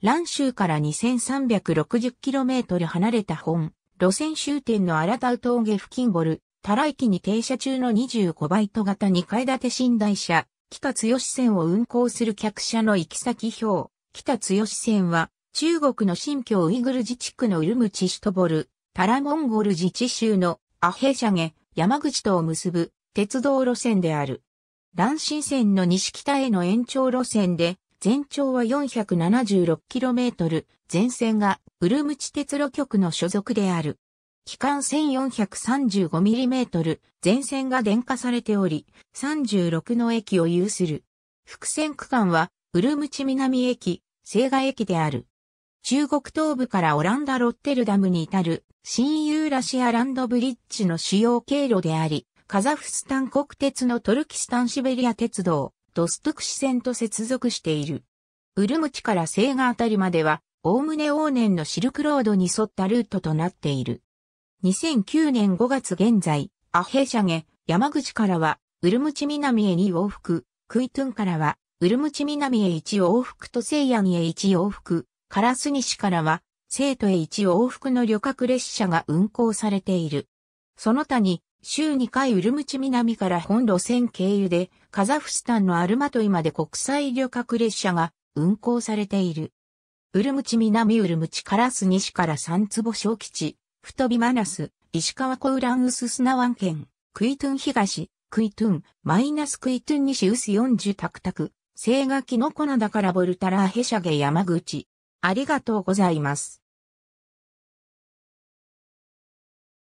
蘭州から 2360km 離れた本、路線終点の荒田峠付近ボル、タラ駅に停車中の25バイト型2階建て寝台車、北強線を運行する客車の行き先表、北強線は、中国の新疆ウイグル自治区のウルムチシュトボル、タラモンゴル自治州のアヘシャゲ、山口とを結ぶ鉄道路線である。蘭新線の西北への延長路線で、全長は 476km、全線がウルムチ鉄路局の所属である。期間 1435mm、全線が電化されており、36の駅を有する。伏線区間は、ウルムチ南駅、西瓦駅である。中国東部からオランダ・ロッテルダムに至る、新ユーラシアランドブリッジの主要経路であり、カザフスタン国鉄のトルキスタンシベリア鉄道、ドストク市線と接続している。ウルムチから西賀あたりまでは、おおむね往年のシルクロードに沿ったルートとなっている。2009年5月現在、アヘシャゲ、山口からは、ウルムチ南へ2往復、クイトゥンからは、ウルムチ南へ1往復と西安へ1往復、カラス西からは、生徒へ1往復の旅客列車が運行されている。その他に、週2回ウルムチ南から本路線経由で、カザフスタンのアルマトイまで国際旅客列車が運行されている。ウルムチ南ウルムチカラス西から三坪小吉、地、とびマナス、石川コウランウススナワン県、クイトゥン東、クイトゥン、マイナスクイトゥン西ウス40タクタク、生がキノコナだからボルタラーヘシャゲ山口。ありがとうございます。